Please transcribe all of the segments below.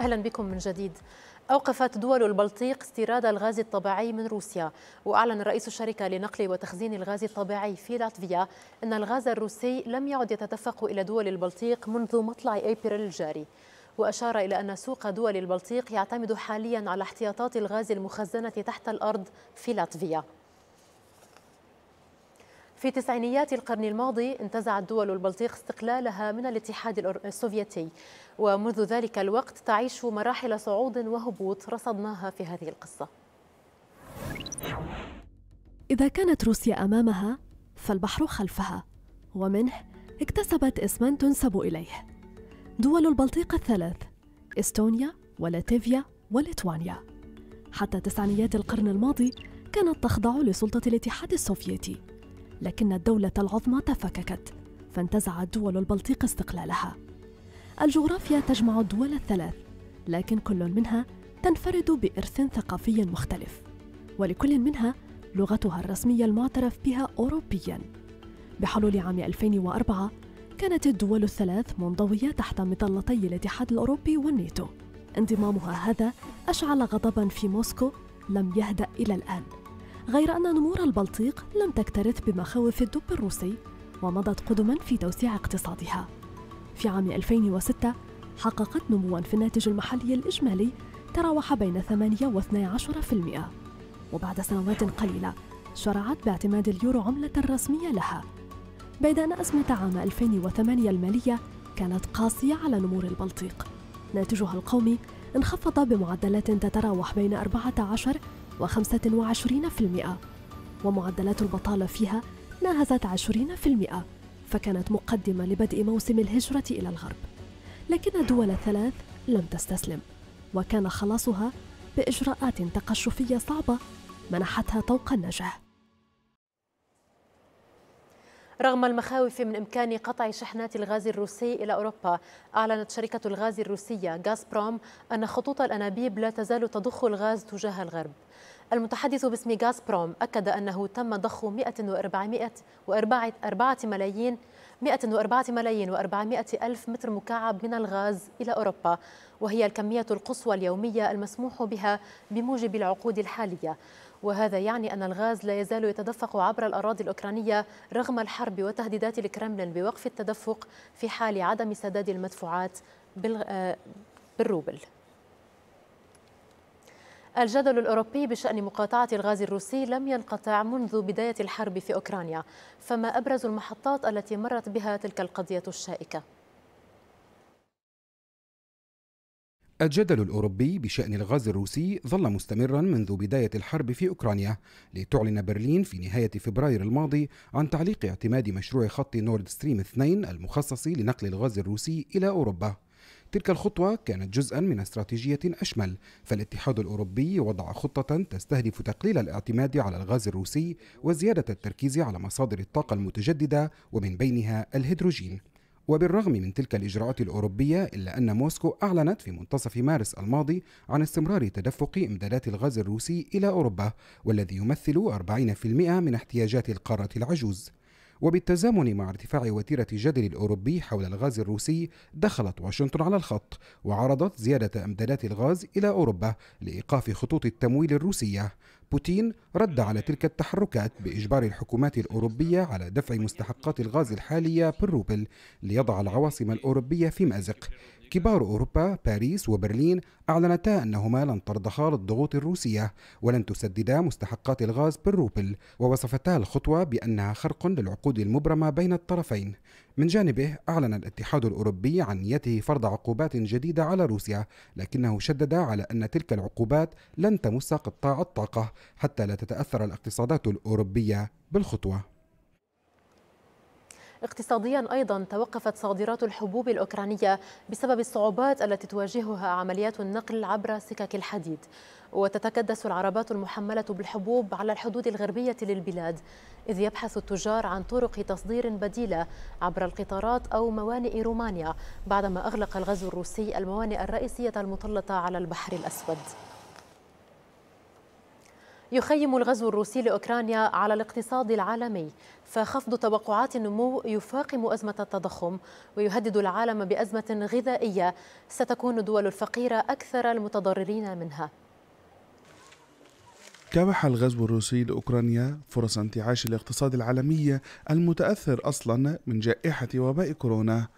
أهلا بكم من جديد أوقفت دول البلطيق استيراد الغاز الطبيعي من روسيا وأعلن رئيس الشركة لنقل وتخزين الغاز الطبيعي في لاتفيا أن الغاز الروسي لم يعد يتدفق إلى دول البلطيق منذ مطلع أبريل الجاري وأشار إلى أن سوق دول البلطيق يعتمد حاليا على احتياطات الغاز المخزنة تحت الأرض في لاتفيا في تسعينيات القرن الماضي انتزعت دول البلطيق استقلالها من الاتحاد السوفيتي ومنذ ذلك الوقت تعيش مراحل صعود وهبوط رصدناها في هذه القصة إذا كانت روسيا أمامها فالبحر خلفها ومنه اكتسبت اسما تنسب إليه دول البلطيق الثلاث إستونيا ولاتفيا وليتوانيا حتى تسعينيات القرن الماضي كانت تخضع لسلطة الاتحاد السوفيتي لكن الدولة العظمى تفككت فانتزعت دول البلطيق استقلالها الجغرافيا تجمع الدول الثلاث لكن كل منها تنفرد بإرث ثقافي مختلف ولكل منها لغتها الرسمية المعترف بها أوروبياً بحلول عام 2004 كانت الدول الثلاث منضوية تحت مظلتي الاتحاد الأوروبي والنيتو انضمامها هذا أشعل غضبا في موسكو لم يهدأ إلى الآن غير أن نمور البلطيق لم تكترث بمخاوف الدب الروسي ومضت قدما في توسيع اقتصادها في عام 2006 حققت نموا في الناتج المحلي الإجمالي تراوح بين 8 و 12% وبعد سنوات قليلة شرعت باعتماد اليورو عملة رسمية لها بيد أن أزمة عام 2008 المالية كانت قاسية على نمور البلطيق ناتجها القومي انخفض بمعدلات تتراوح بين 14 و25% ومعدلات البطالة فيها ناهزت 20% فكانت مقدمة لبدء موسم الهجرة إلى الغرب لكن دول ثلاث لم تستسلم وكان خلاصها بإجراءات تقشفية صعبة منحتها طوق النجاح رغم المخاوف من إمكان قطع شحنات الغاز الروسي إلى أوروبا أعلنت شركة الغاز الروسية غازبروم أن خطوط الأنابيب لا تزال تضخ الغاز تجاه الغرب المتحدث باسم غاز بروم أكد أنه تم ضخ 104 ملايين 104 ملايين و400 ألف متر مكعب من الغاز إلى أوروبا وهي الكمية القصوى اليومية المسموح بها بموجب العقود الحالية وهذا يعني أن الغاز لا يزال يتدفق عبر الأراضي الأوكرانية رغم الحرب وتهديدات الكرملين بوقف التدفق في حال عدم سداد المدفوعات آه، بالروبل الجدل الأوروبي بشأن مقاطعة الغاز الروسي لم ينقطع منذ بداية الحرب في أوكرانيا فما أبرز المحطات التي مرت بها تلك القضية الشائكة؟ الجدل الأوروبي بشأن الغاز الروسي ظل مستمرا منذ بداية الحرب في أوكرانيا لتعلن برلين في نهاية فبراير الماضي عن تعليق اعتماد مشروع خط نورد ستريم 2 المخصص لنقل الغاز الروسي إلى أوروبا تلك الخطوة كانت جزءا من استراتيجية أشمل فالاتحاد الأوروبي وضع خطة تستهدف تقليل الاعتماد على الغاز الروسي وزيادة التركيز على مصادر الطاقة المتجددة ومن بينها الهيدروجين وبالرغم من تلك الإجراءات الأوروبية إلا أن موسكو أعلنت في منتصف مارس الماضي عن استمرار تدفق إمدادات الغاز الروسي إلى أوروبا والذي يمثل 40% من احتياجات القارة العجوز وبالتزامن مع ارتفاع وتيرة الجدل الأوروبي حول الغاز الروسي دخلت واشنطن على الخط وعرضت زيادة أمدادات الغاز إلى أوروبا لإيقاف خطوط التمويل الروسية بوتين رد على تلك التحركات بإجبار الحكومات الأوروبية على دفع مستحقات الغاز الحالية بالروبل ليضع العواصم الأوروبية في مأزق كبار أوروبا باريس وبرلين أعلنتا أنهما لن ترضخا للضغوط الروسية ولن تسددا مستحقات الغاز بالروبل ووصفتا الخطوة بأنها خرق للعقود المبرمة بين الطرفين من جانبه أعلن الاتحاد الأوروبي عن نيته فرض عقوبات جديدة على روسيا لكنه شدد على أن تلك العقوبات لن تمس قطاع الطاقة حتى لا تتأثر الاقتصادات الأوروبية بالخطوة اقتصاديا أيضا توقفت صادرات الحبوب الأوكرانية بسبب الصعوبات التي تواجهها عمليات النقل عبر سكك الحديد وتتكدس العربات المحملة بالحبوب على الحدود الغربية للبلاد إذ يبحث التجار عن طرق تصدير بديلة عبر القطارات أو موانئ رومانيا بعدما أغلق الغزو الروسي الموانئ الرئيسية المطلة على البحر الأسود يخيم الغزو الروسي لأوكرانيا على الاقتصاد العالمي فخفض توقعات النمو يفاقم أزمة التضخم ويهدد العالم بأزمة غذائية ستكون الدول الفقيرة أكثر المتضررين منها كبح الغزو الروسي لأوكرانيا فرص انتعاش الاقتصاد العالمي المتأثر أصلا من جائحة وباء كورونا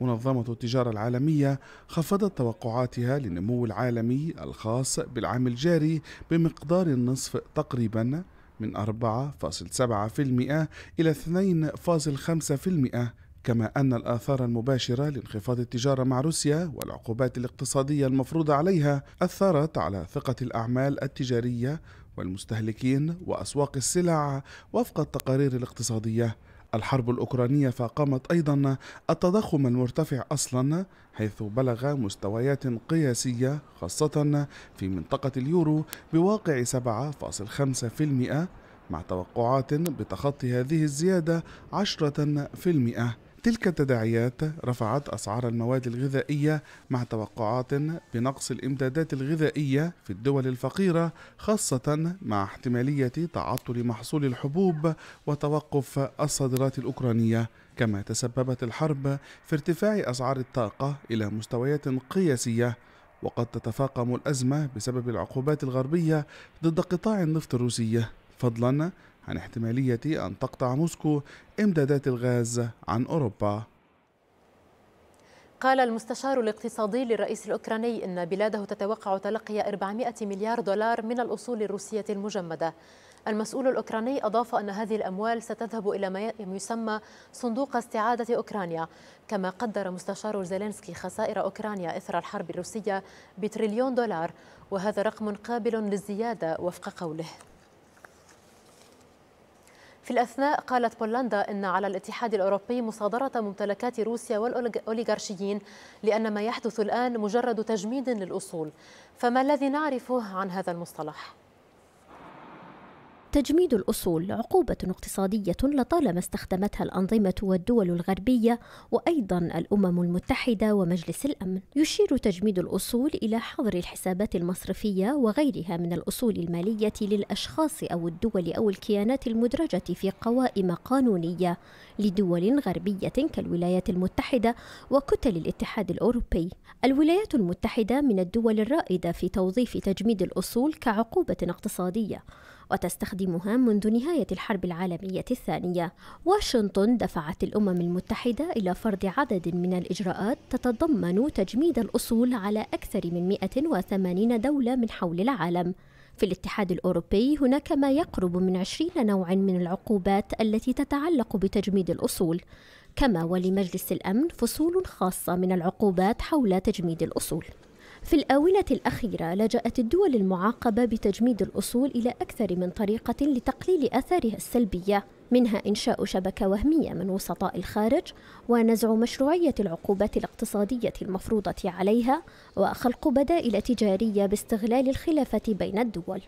منظمة التجارة العالمية خفضت توقعاتها للنمو العالمي الخاص بالعام الجاري بمقدار النصف تقريبا من 4.7% إلى 2.5% كما أن الآثار المباشرة لانخفاض التجارة مع روسيا والعقوبات الاقتصادية المفروضة عليها أثرت على ثقة الأعمال التجارية والمستهلكين وأسواق السلع وفق التقارير الاقتصادية الحرب الأوكرانية فاقمت أيضا التضخم المرتفع أصلا حيث بلغ مستويات قياسية خاصة في منطقة اليورو بواقع 7.5% مع توقعات بتخطي هذه الزيادة 10% تلك التداعيات رفعت أسعار المواد الغذائية مع توقعات بنقص الإمدادات الغذائية في الدول الفقيرة خاصة مع احتمالية تعطل محصول الحبوب وتوقف الصادرات الأوكرانية كما تسببت الحرب في ارتفاع أسعار الطاقة إلى مستويات قياسية وقد تتفاقم الأزمة بسبب العقوبات الغربية ضد قطاع النفط الروسي فضلا عن احتمالية أن تقطع موسكو إمدادات الغاز عن أوروبا قال المستشار الاقتصادي للرئيس الأوكراني إن بلاده تتوقع تلقي 400 مليار دولار من الأصول الروسية المجمدة المسؤول الأوكراني أضاف أن هذه الأموال ستذهب إلى ما يسمى صندوق استعادة أوكرانيا كما قدر مستشار زيلينسكي خسائر أوكرانيا إثر الحرب الروسية بتريليون دولار وهذا رقم قابل للزيادة وفق قوله في الأثناء قالت بولندا أن على الاتحاد الأوروبي مصادرة ممتلكات روسيا والأوليغارشيين لأن ما يحدث الآن مجرد تجميد للأصول فما الذي نعرفه عن هذا المصطلح؟ تجميد الأصول عقوبة اقتصادية لطالما استخدمتها الأنظمة والدول الغربية وأيضا الأمم المتحدة ومجلس الأمن. يشير تجميد الأصول إلى حظر الحسابات المصرفية وغيرها من الأصول المالية للأشخاص أو الدول أو الكيانات المدرجة في قوائم قانونية لدول غربية كالولايات المتحدة وكتل الاتحاد الأوروبي. الولايات المتحدة من الدول الرائدة في توظيف تجميد الأصول كعقوبة اقتصادية وتستخدم يخدمها منذ نهاية الحرب العالمية الثانية واشنطن دفعت الأمم المتحدة إلى فرض عدد من الإجراءات تتضمن تجميد الأصول على أكثر من 180 دولة من حول العالم في الاتحاد الأوروبي هناك ما يقرب من 20 نوع من العقوبات التي تتعلق بتجميد الأصول كما ولمجلس الأمن فصول خاصة من العقوبات حول تجميد الأصول في الآونة الأخيرة لجأت الدول المعاقبة بتجميد الأصول إلى أكثر من طريقة لتقليل آثارها السلبية منها إنشاء شبكة وهمية من وسطاء الخارج ونزع مشروعية العقوبات الاقتصادية المفروضة عليها وخلق بدائل تجارية باستغلال الخلافة بين الدول